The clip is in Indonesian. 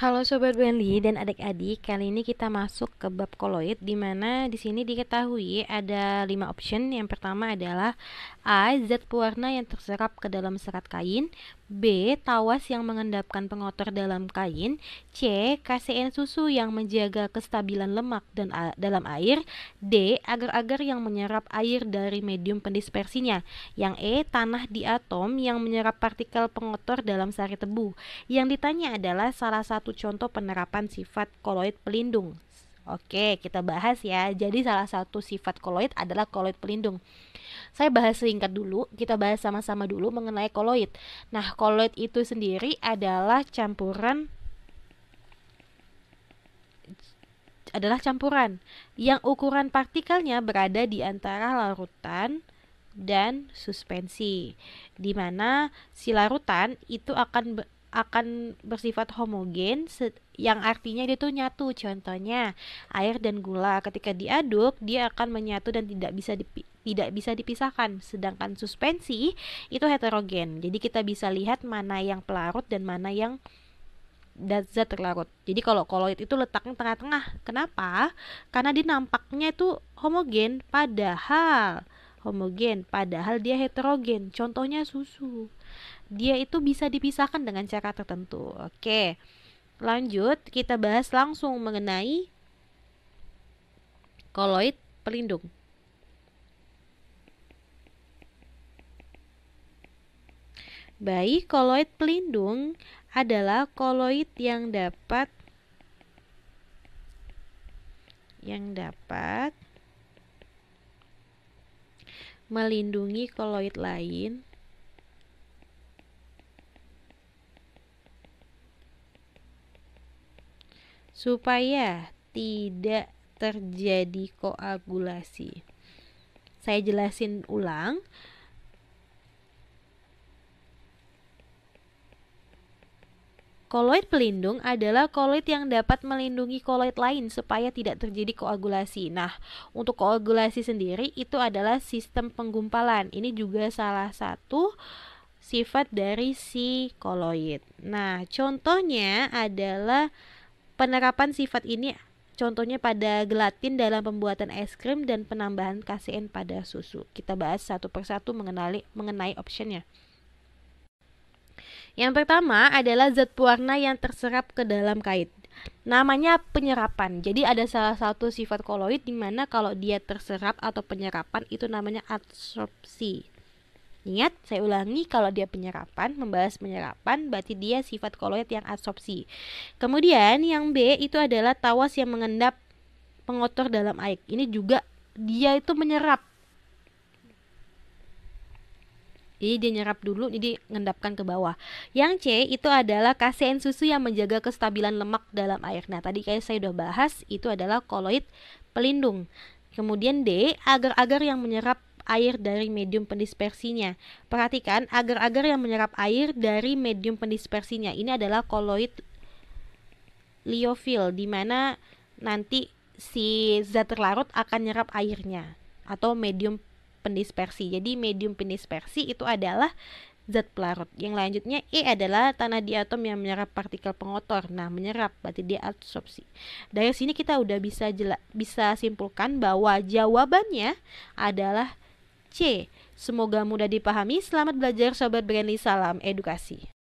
Halo sobat Wendy dan adik-adik, kali ini kita masuk ke bab koloid di mana di sini diketahui ada 5 option. Yang pertama adalah A. Zat pewarna yang terserap ke dalam serat kain, B. Tawas yang mengendapkan pengotor dalam kain, C. Kasein susu yang menjaga kestabilan lemak dan a dalam air, D. Agar-agar yang menyerap air dari medium pendispersinya, yang E. Tanah di atom yang menyerap partikel pengotor dalam sari tebu. Yang ditanya adalah salah satu satu contoh penerapan sifat koloid pelindung. Oke, kita bahas ya. Jadi salah satu sifat koloid adalah koloid pelindung. Saya bahas singkat dulu, kita bahas sama-sama dulu mengenai koloid. Nah, koloid itu sendiri adalah campuran adalah campuran yang ukuran partikelnya berada di antara larutan dan suspensi, dimana si larutan itu akan akan bersifat homogen yang artinya dia tuh nyatu. Contohnya air dan gula ketika diaduk dia akan menyatu dan tidak bisa dipi tidak bisa dipisahkan. Sedangkan suspensi itu heterogen. Jadi kita bisa lihat mana yang pelarut dan mana yang zat terlarut. Jadi kalau koloid itu letaknya tengah-tengah. Kenapa? Karena dia nampaknya itu homogen padahal homogen, padahal dia heterogen. Contohnya susu. Dia itu bisa dipisahkan dengan cara tertentu. Oke. Lanjut, kita bahas langsung mengenai koloid pelindung. Baik, koloid pelindung adalah koloid yang dapat yang dapat melindungi koloid lain supaya tidak terjadi koagulasi. Saya jelasin ulang Koloid pelindung adalah koloid yang dapat melindungi koloid lain supaya tidak terjadi koagulasi. Nah, untuk koagulasi sendiri itu adalah sistem penggumpalan. Ini juga salah satu sifat dari si koloid. Nah, contohnya adalah penerapan sifat ini contohnya pada gelatin dalam pembuatan es krim dan penambahan kasein pada susu. Kita bahas satu persatu mengenali mengenai optionnya. Yang pertama adalah zat pewarna yang terserap ke dalam kait. Namanya penyerapan. Jadi ada salah satu sifat koloid di mana kalau dia terserap atau penyerapan itu namanya adsorpsi. Ingat, saya ulangi kalau dia penyerapan, membahas penyerapan berarti dia sifat koloid yang adsorpsi. Kemudian yang B itu adalah tawas yang mengendap pengotor dalam air. Ini juga dia itu menyerap Jadi dia nyerap dulu, jadi ngendapkan ke bawah. Yang C itu adalah kasein susu yang menjaga kestabilan lemak dalam air. Nah, tadi kayak saya udah bahas itu adalah koloid pelindung. Kemudian D, agar-agar yang menyerap air dari medium pendispersinya. Perhatikan, agar-agar yang menyerap air dari medium pendispersinya ini adalah koloid liofil di mana nanti si zat terlarut akan nyerap airnya atau medium pendispersi. Jadi medium pendispersi itu adalah zat pelarut. Yang lanjutnya E adalah tanah di yang menyerap partikel pengotor. Nah, menyerap berarti dia adsorpsi. Dari sini kita udah bisa jela, bisa simpulkan bahwa jawabannya adalah C. Semoga mudah dipahami. Selamat belajar sobat Brandly. Salam edukasi.